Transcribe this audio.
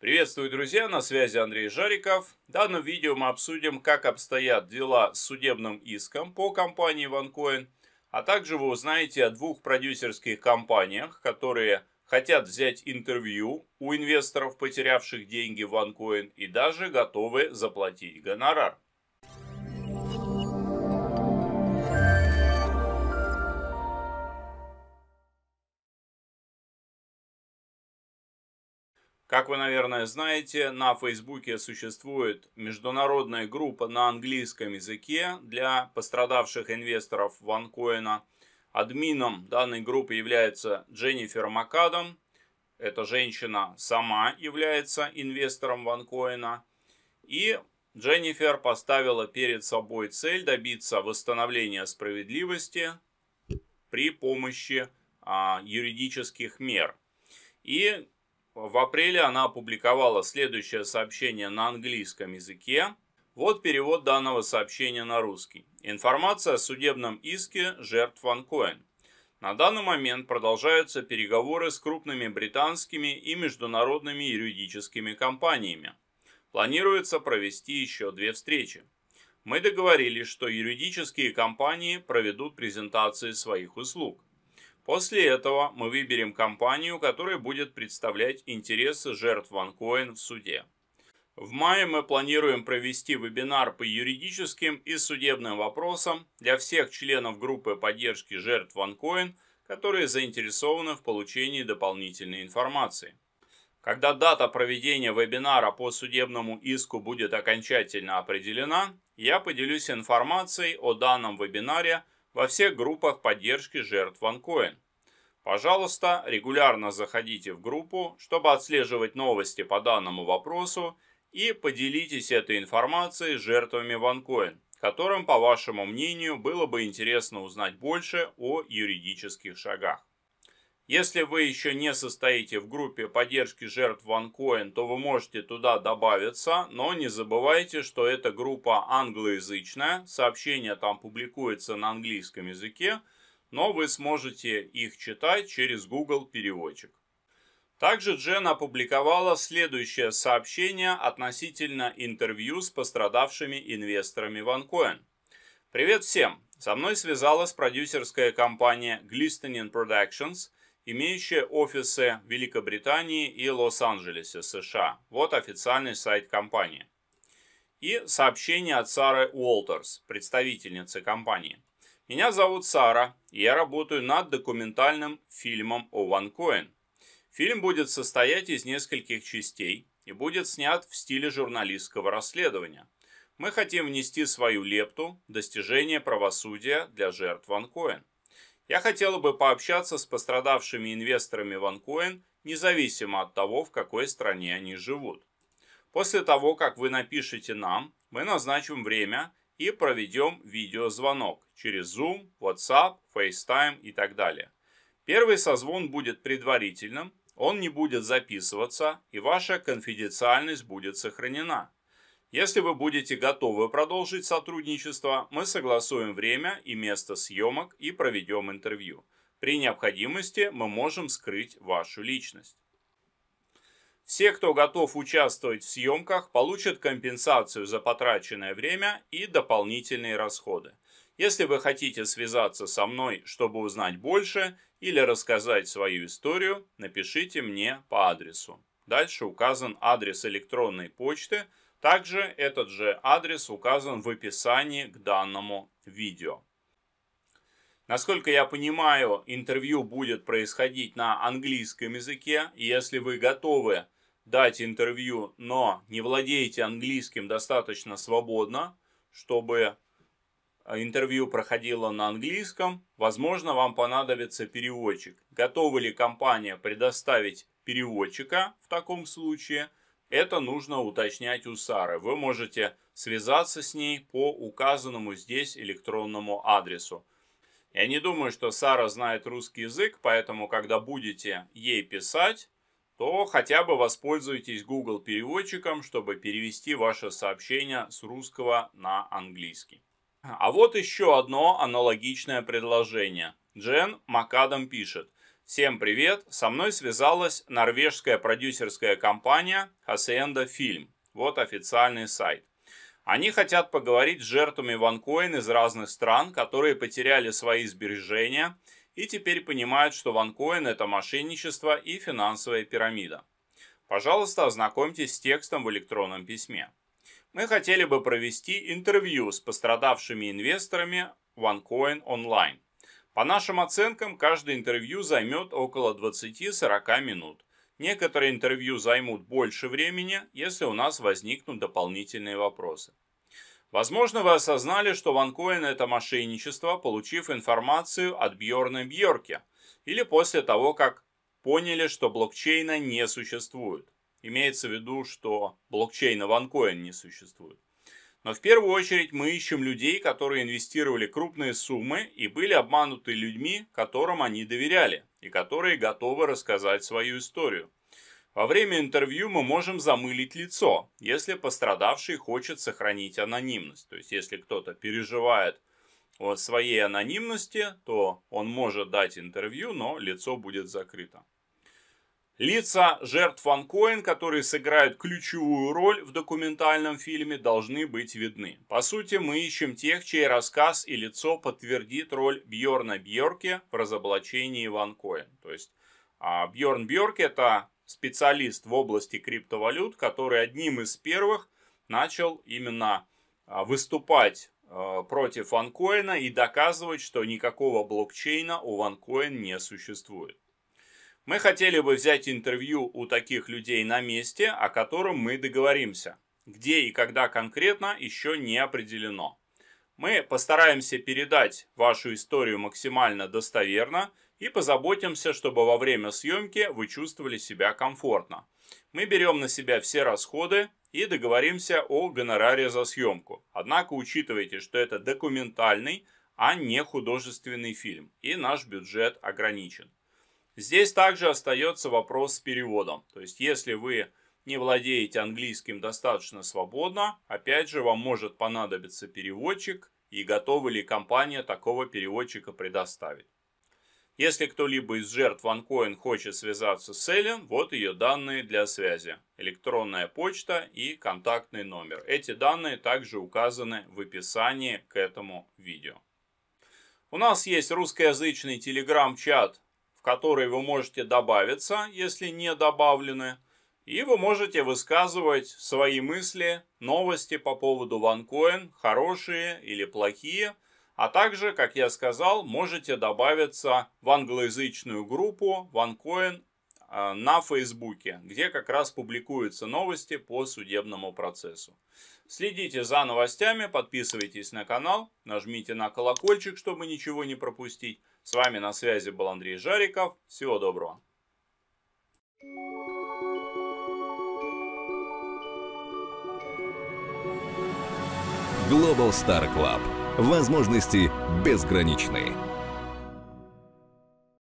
Приветствую, друзья, на связи Андрей Жариков. В данном видео мы обсудим, как обстоят дела с судебным иском по компании OneCoin, а также вы узнаете о двух продюсерских компаниях, которые хотят взять интервью у инвесторов, потерявших деньги в OneCoin и даже готовы заплатить гонорар. Как вы, наверное, знаете, на Фейсбуке существует международная группа на английском языке для пострадавших инвесторов ванкоина. Админом данной группы является Дженнифер Макадам. Эта женщина сама является инвестором ванкоина, И Дженнифер поставила перед собой цель добиться восстановления справедливости при помощи а, юридических мер. И в апреле она опубликовала следующее сообщение на английском языке. Вот перевод данного сообщения на русский. Информация о судебном иске жертв Ванкоин. На данный момент продолжаются переговоры с крупными британскими и международными юридическими компаниями. Планируется провести еще две встречи. Мы договорились, что юридические компании проведут презентации своих услуг. После этого мы выберем компанию, которая будет представлять интересы жертв OneCoin в суде. В мае мы планируем провести вебинар по юридическим и судебным вопросам для всех членов группы поддержки жертв OneCoin, которые заинтересованы в получении дополнительной информации. Когда дата проведения вебинара по судебному иску будет окончательно определена, я поделюсь информацией о данном вебинаре – во всех группах поддержки жертв OneCoin. Пожалуйста, регулярно заходите в группу, чтобы отслеживать новости по данному вопросу и поделитесь этой информацией с жертвами OneCoin, которым, по вашему мнению, было бы интересно узнать больше о юридических шагах. Если вы еще не состоите в группе поддержки жертв OneCoin, то вы можете туда добавиться, но не забывайте, что эта группа англоязычная, сообщения там публикуются на английском языке, но вы сможете их читать через Google переводчик. Также Джен опубликовала следующее сообщение относительно интервью с пострадавшими инвесторами OneCoin. Привет всем! Со мной связалась продюсерская компания Glistening Productions – имеющая офисы в Великобритании и Лос-Анджелесе, США. Вот официальный сайт компании. И сообщение от Сары Уолтерс, представительницы компании. Меня зовут Сара, и я работаю над документальным фильмом о OneCoin. Фильм будет состоять из нескольких частей и будет снят в стиле журналистского расследования. Мы хотим внести свою лепту достижения правосудия для жертв OneCoin. Я хотела бы пообщаться с пострадавшими инвесторами OneCoin, независимо от того, в какой стране они живут. После того, как вы напишете нам, мы назначим время и проведем видеозвонок через Zoom, WhatsApp, FaceTime и так далее. Первый созвон будет предварительным, он не будет записываться и ваша конфиденциальность будет сохранена. Если вы будете готовы продолжить сотрудничество, мы согласуем время и место съемок и проведем интервью. При необходимости мы можем скрыть вашу личность. Все, кто готов участвовать в съемках, получат компенсацию за потраченное время и дополнительные расходы. Если вы хотите связаться со мной, чтобы узнать больше или рассказать свою историю, напишите мне по адресу. Дальше указан адрес электронной почты – также этот же адрес указан в описании к данному видео. Насколько я понимаю, интервью будет происходить на английском языке. И если вы готовы дать интервью, но не владеете английским достаточно свободно, чтобы интервью проходило на английском, возможно, вам понадобится переводчик. Готова ли компания предоставить переводчика в таком случае – это нужно уточнять у Сары. Вы можете связаться с ней по указанному здесь электронному адресу. Я не думаю, что Сара знает русский язык, поэтому когда будете ей писать, то хотя бы воспользуйтесь Google переводчиком, чтобы перевести ваше сообщение с русского на английский. А вот еще одно аналогичное предложение. Джен Макадам пишет. Всем привет! Со мной связалась норвежская продюсерская компания Hacienda Film. Вот официальный сайт. Они хотят поговорить с жертвами ванкоин из разных стран, которые потеряли свои сбережения и теперь понимают, что ванкоин – это мошенничество и финансовая пирамида. Пожалуйста, ознакомьтесь с текстом в электронном письме. Мы хотели бы провести интервью с пострадавшими инвесторами OneCoin Online. По нашим оценкам, каждое интервью займет около 20-40 минут. Некоторые интервью займут больше времени, если у нас возникнут дополнительные вопросы. Возможно, вы осознали, что ванкоин – это мошенничество, получив информацию от Бьорна Бьорке, или после того, как поняли, что блокчейна не существует. Имеется в виду, что блокчейна ванкоин не существует. Но в первую очередь мы ищем людей, которые инвестировали крупные суммы и были обмануты людьми, которым они доверяли и которые готовы рассказать свою историю. Во время интервью мы можем замылить лицо, если пострадавший хочет сохранить анонимность. То есть, если кто-то переживает о своей анонимности, то он может дать интервью, но лицо будет закрыто. Лица жертв Анкоин, которые сыграют ключевую роль в документальном фильме, должны быть видны. По сути, мы ищем тех, чей рассказ и лицо подтвердит роль Бьорна Бьорке в разоблачении Ван Коин. То есть а, Бьорн Бьорке это специалист в области криптовалют, который одним из первых начал именно а, выступать а, против Ванкоина и доказывать, что никакого блокчейна у Ванкоин не существует. Мы хотели бы взять интервью у таких людей на месте, о котором мы договоримся. Где и когда конкретно еще не определено. Мы постараемся передать вашу историю максимально достоверно и позаботимся, чтобы во время съемки вы чувствовали себя комфортно. Мы берем на себя все расходы и договоримся о гонораре за съемку. Однако учитывайте, что это документальный, а не художественный фильм, и наш бюджет ограничен. Здесь также остается вопрос с переводом. То есть, если вы не владеете английским достаточно свободно, опять же, вам может понадобиться переводчик и готова ли компания такого переводчика предоставить. Если кто-либо из жертв OneCoin хочет связаться с Эллен, вот ее данные для связи. Электронная почта и контактный номер. Эти данные также указаны в описании к этому видео. У нас есть русскоязычный телеграм-чат в который вы можете добавиться, если не добавлены, и вы можете высказывать свои мысли, новости по поводу OneCoin, хорошие или плохие, а также, как я сказал, можете добавиться в англоязычную группу OneCoin а, на Фейсбуке, где как раз публикуются новости по судебному процессу. Следите за новостями, подписывайтесь на канал, нажмите на колокольчик, чтобы ничего не пропустить. С вами на связи был Андрей Жариков. Всего доброго. Global Star Club. Возможности безграничные.